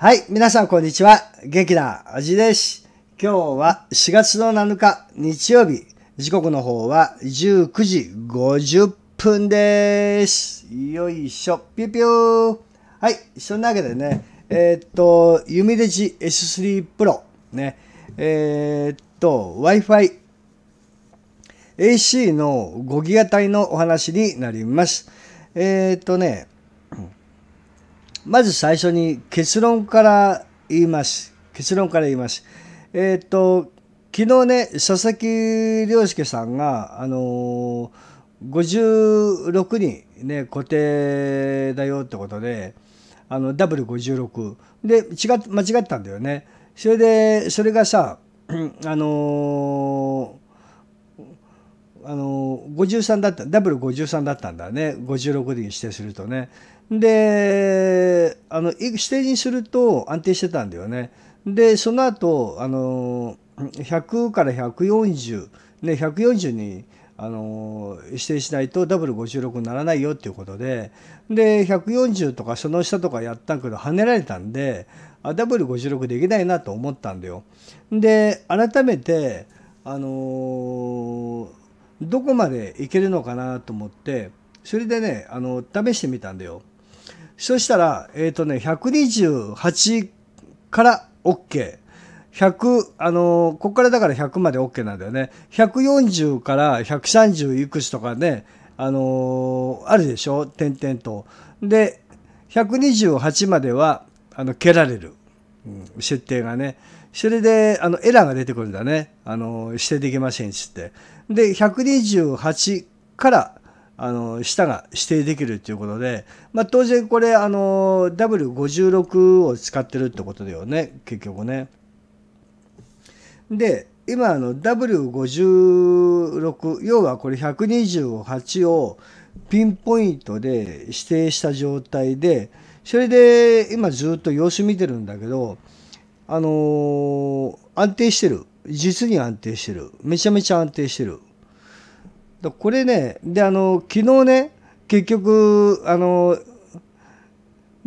はい、皆さんこんにちは。元気なあじです。今日は4月の7日日曜日、時刻の方は19時50分です。よいしょ、ぴゅぴゅはい、そんなわけでね、えー、っと、ユミデジ S3 Pro、ね、えー、っと、Wi-Fi AC の5ギガ帯のお話になります。えー、っとね、まず最初に結論から言います。結論から言います。えっ、と、昨日ね、佐々木亮介さんが、あのー、56人ね、固定だよってことで、あの、ダブル56。で、違っ、間違ったんだよね。それで、それがさ、あのーあの53だったダブル53だったんだね56で指定するとねであの指定にすると安定してたんだよねでその後あの100から140ね140にあの指定しないとダブル56にならないよっていうことでで140とかその下とかやったけど跳ねられたんであダブル56できないなと思ったんだよ。で改めてあのー、どこまでいけるのかなと思ってそれでねあの試してみたんだよそしたらえっ、ー、とね128から OK 100あのここからだから100まで OK なんだよね140から130いくつとかねあのあるでしょ点々とで128まではあの蹴られる、うん、設定がねそれであのエラーが出てくるんだねあの指定できませんっつってで128からあの下が指定できるっていうことで、まあ、当然これあの W56 を使ってるってことだよね結局ね。で今あの W56 要はこれ128をピンポイントで指定した状態でそれで今ずっと様子見てるんだけどあのー、安定してる。実に安定してる。めちゃめちゃ安定してる。これね、で、あのー、昨日ね、結局、あのー、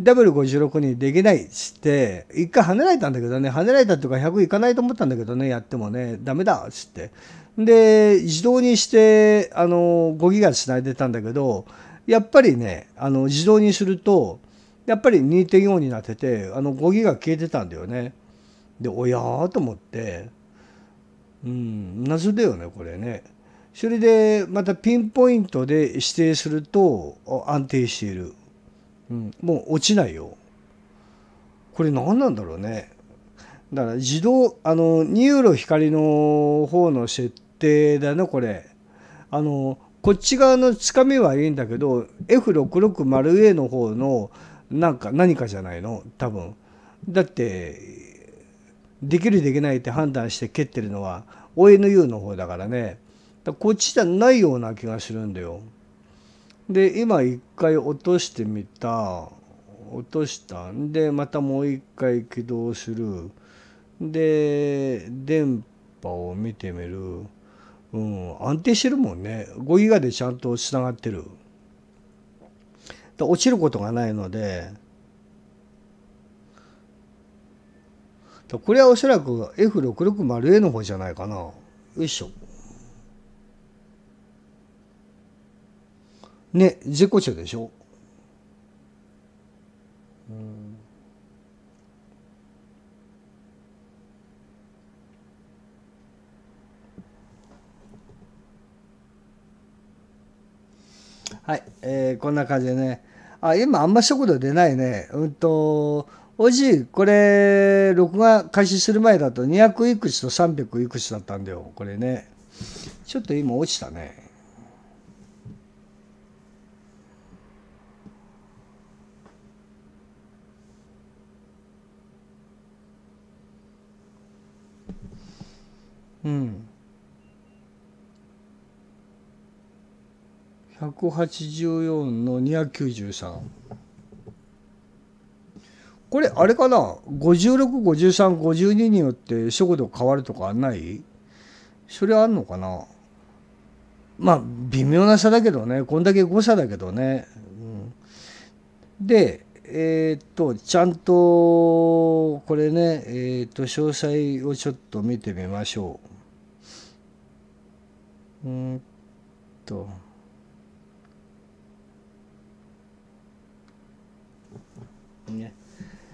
W56 にできないっつって、一回跳ねられたんだけどね、跳ねられたっていうか100いかないと思ったんだけどね、やってもね、ダメだっつって。で、自動にして、あの、5ギガつないでたんだけど、やっぱりね、あの、自動にすると、やっぱり2.4になってて、あの、5ギガ消えてたんだよね。でおやと思ってうん謎だよねこれね。それでまたピンポイントで指定すると安定している、うん、もう落ちないよこれ何なんだろうねだから自動あのニューロ光の方の設定だなこれあのこっち側のつかみはいいんだけど F660A の方のなんか何かじゃないの多分だってできるできないって判断して蹴ってるのは ONU の方だからねだこっちじゃないような気がするんだよ。で今一回落としてみた落としたんでまたもう一回起動するで電波を見てみる、うん、安定してるもんね5ギガでちゃんとつながってる。落ちることがないのでこれはおそらく F660A の方じゃないかな。よいしょ。ね、絶好調でしょ。うはい、えー、こんな感じでね。あ、今あんま速度出ないね。うんと、おじい、これ、録画開始する前だと200いくつと300いくつだったんだよ、これね。ちょっと今落ちたね。うん。184の293。これあれかな565352によって速度変わるとかないそれあんのかなまあ微妙な差だけどねこんだけ誤差だけどね、でえー、っとちゃんとこれねえー、っと詳細をちょっと見てみましょううんと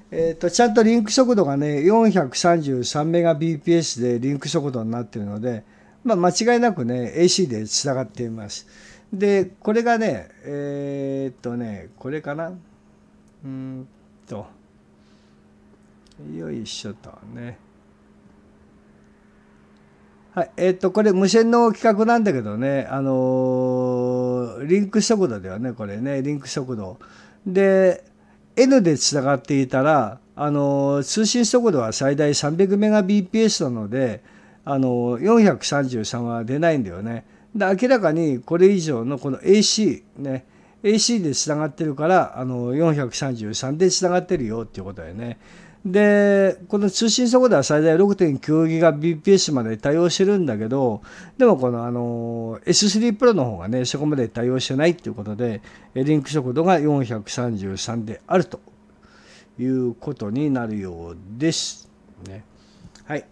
えっ、ー、と、ちゃんとリンク速度がね、433メガ BPS でリンク速度になっているので、まあ、間違いなくね、AC でつながっています。で、これがね、えっ、とね、これかな。うんと、よいしょとね。はい、えっ、と、これ無線の規格なんだけどね、あのー、リンク速度ではね、これね、リンク速度。で、N でつながっていたら、あの通信速度は最大 300Mbps なので、あの433は出ないんだよね。で明らかにこれ以上のこの AC ね AC でつながってるからあの433でつながってるよっていうことだよね。で、この通信速度は最大 6.9GBps まで対応してるんだけど、でもこのあの S3 Pro の方がね、そこまで対応してないっていうことで、リンク速度が433であるということになるようです。ね、はい。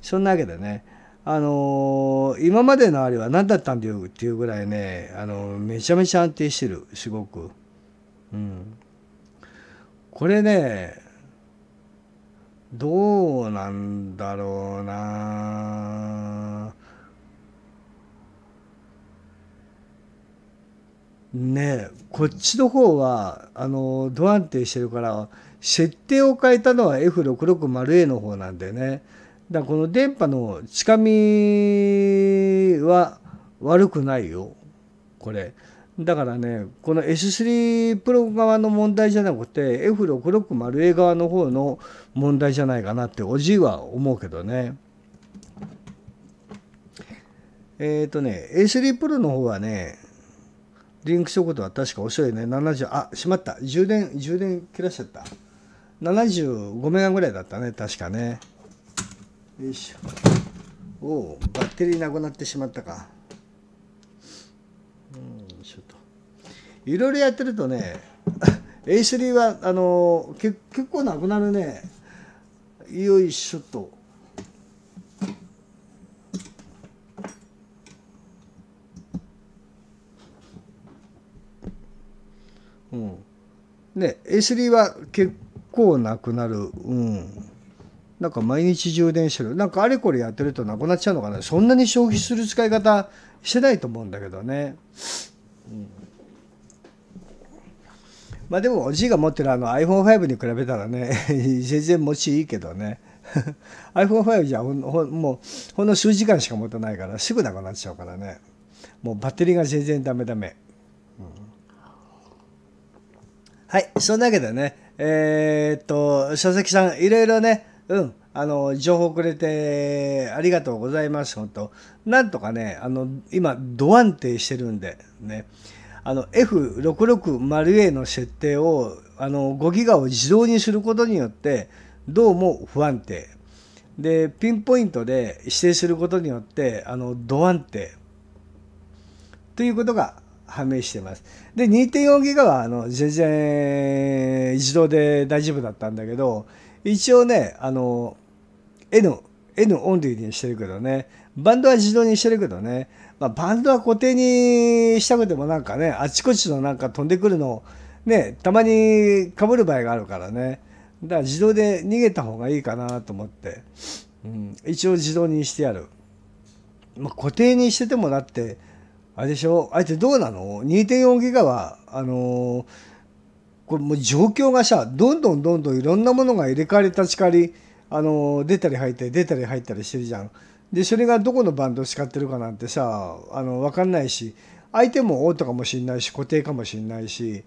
そんなわけでね、あのー、今までのあれは何だったんだよっていうぐらいね、あのー、めちゃめちゃ安定してる、すごく。うん。これね、どうなんだろうなねえこっちの方はあのド安定してるから設定を変えたのは F660A の方なんでねだからこの電波の近みは悪くないよこれ。だからねこの S3 プロ側の問題じゃなくて F660A 側の方の問題じゃないかなっておじいは思うけどね。えっ、ー、とね A3 プロの方はねリンク速度は確か遅いね70あしまった充電充電切らしちゃった75メガぐらいだったね確かねよいしょおおバッテリーなくなってしまったかいろいろやってるとね A3 はあのけ結構なくなるねよいしょと。うん、ね A3 は結構なくなるうんなんか毎日充電してるなんかあれこれやってるとなくなっちゃうのかなそんなに消費する使い方してないと思うんだけどね、うんまあでもおじいが持ってるあの iPhone5 に比べたらね 全然持ちいいけどね iPhone5 じゃほんほもうほんの数時間しか持たないからすぐなくなっちゃうからねもうバッテリーが全然ダメダメ、うん、はいそんなわけでねえー、っと佐々木さんいろいろねうんあの情報くれてありがとうございます本当なんとかねあの今度安定してるんでねあの F660A の設定をあの5ギガを自動にすることによってどうも不安定でピンポイントで指定することによってあの度安定ということが判明してます。で2.4ギガはあの全然自動で大丈夫だったんだけど一応ねあの N, N オンリーにしてるけどねバンドは自動にしてるけどねまあ、バンドは固定にしたくてもなんかねあちこちのなんか飛んでくるのをねたまにかぶる場合があるからねだから自動で逃げた方がいいかなと思って、うん、一応自動にしてやる、まあ、固定にしててもだってあれでしょあえてどうなの ?2.4 ギガはあのー、これもう状況がさどんどんどんどんいろんなものが入れ替わり立ち替わりあのー、出たり入ったり出たり入ったりしてるじゃん。でそれがどこのバンドを使ってるかなんてさあの分かんないし相手もオートかもしんないし固定かもしんないし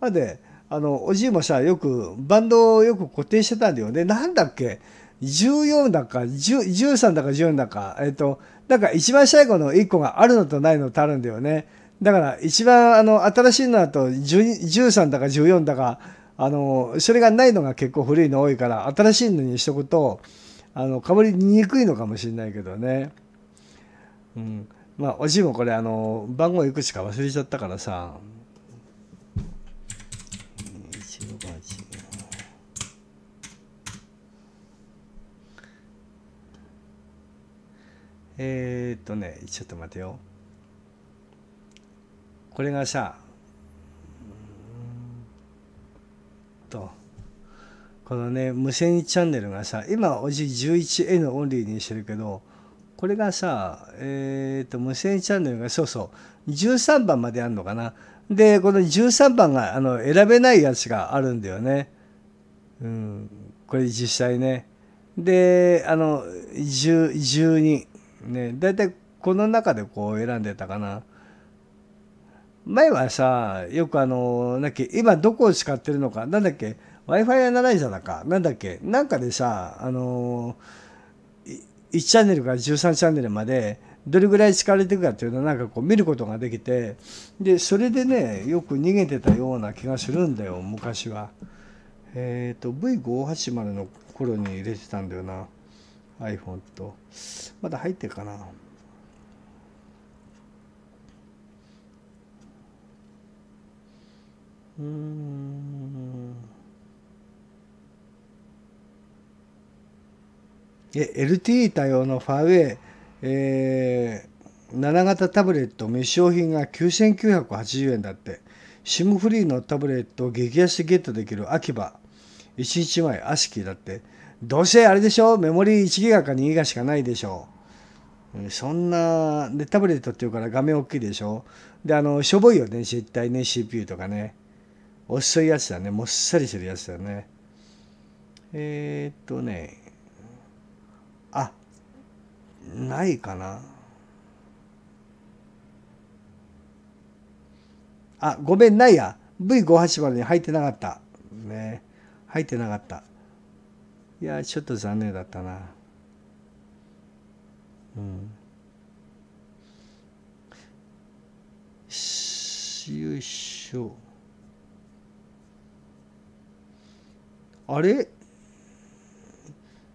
あであのおじいもさよくバンドをよく固定してたんだよねなんだっけ14だか13だか14だかえっ、となんか一番最後の1個があるのとないのとあるんだよねだから一番あの新しいのだと13だか14だかあのそれがないのが結構古いの多いから新しいのにしとくとあのかぶりにくいのかもしれないけどね、うん、まあおじいもこれあの番号いくつか忘れちゃったからさえー、っとねちょっと待てよこれがさと。このね無線チャンネルがさ今おじ 11N オンリーにしてるけどこれがさえっ、ー、と無線チャンネルがそうそう13番まであるのかなでこの13番があの選べないやつがあるんだよねうんこれ実際ねであの12ね大体この中でこう選んでたかな前はさよくあのなっけ今どこを使ってるのかなんだっけ Wi-Fi やならないじゃなか。なんだっけなんかでさ、あのー、1チャンネルから13チャンネルまで、どれぐらい使われてるかっていうのはなんかこう見ることができて、で、それでね、よく逃げてたような気がするんだよ、昔は。えっ、ー、と、V580 の頃に入れてたんだよな。iPhone と。まだ入ってるかな。うん。LTE 対応のファーウェイ、えー、7型タブレット未使用品が9980円だって SIM フリーのタブレットを激安でゲットできる秋葉1日前 ASCII だってどうせあれでしょメモリー1ギガか2ギガしかないでしょそんなでタブレットっていうから画面大きいでしょであのしょぼいよね絶対ね CPU とかね遅いやつだねもっさりするやつだねえー、っとねあないかなあごめんないや V580 に入ってなかったね入ってなかったいやちょっと残念だったなうんよいしょあれ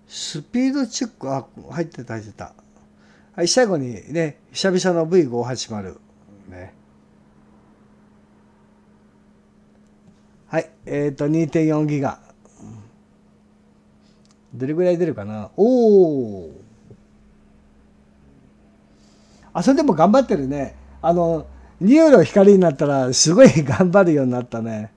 スピードチェック、あ、入ってた、入ってた。はい、最後にね、久々の V580。ね。はい、えっ、ー、と、2.4ギガ。どれぐらい出るかなおおあ、それでも頑張ってるね。あの、ニューロ光になったら、すごい頑張るようになったね。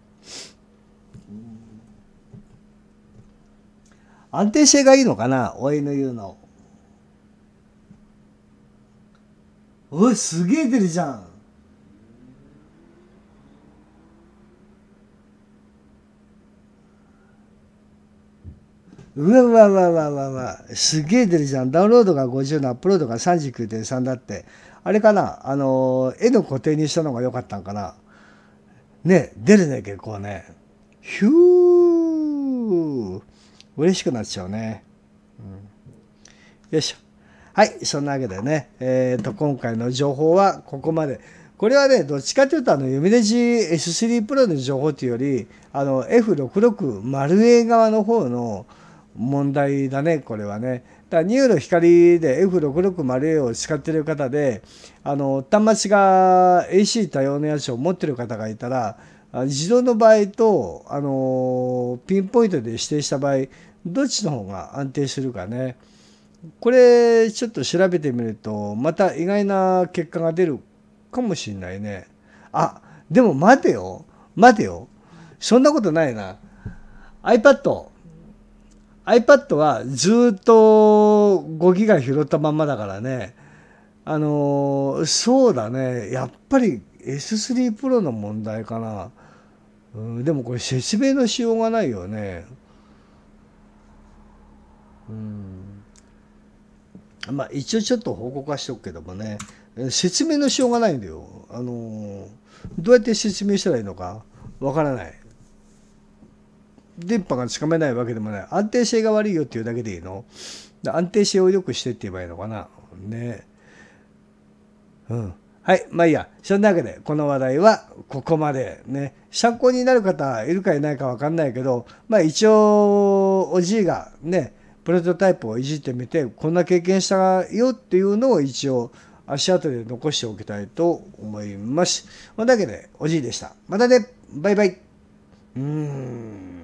安定性がいいのかな、o 言うの。おい、すげえ出るじゃん。うわうわうわうわうわうわすげえ出るじゃんダウンロードが50のアップロードが39.3だってあれかなあのー、絵の固定にしたのが良かったんかなね出るね結構ねヒュー嬉しくなっちゃうね。うん、よいしょ。はい、そんなわけでね、えーと、今回の情報はここまで。これはね、どっちかというと、あの、ユミネジ S3 プロの情報というより、あの、F66 0 A 側の方の問題だね、これはね。だニューロ光で F66 0 A を使っている方で、あの、端末が AC 多様なやつを持ってる方がいたら、自動の場合と、あのピンポイントで指定した場合どっちの方が安定するかねこれちょっと調べてみるとまた意外な結果が出るかもしんないねあでも待てよ待てよそんなことないな iPad iPad はずっと5ギガ拾ったまんまだからねあのそうだねやっぱり S3 Pro の問題かなうん、でもこれ説明のしようがないよね。うん、まあ一応ちょっと報告はしとくけどもね説明のしようがないんだよ。あのどうやって説明したらいいのかわからない。電波がつかめないわけでもない安定性が悪いよっていうだけでいいの安定性を良くしてって言えばいいのかなねうんはい、まあいいや。そんなわけで、この話題はここまでね。参考になる方いるかいないかわかんないけど、まあ一応、おじいがね、プロトタイプをいじってみて、こんな経験したよっていうのを一応、足跡で残しておきたいと思います。まあ、だけで、おじいでした。またね、バイバイ。うーん。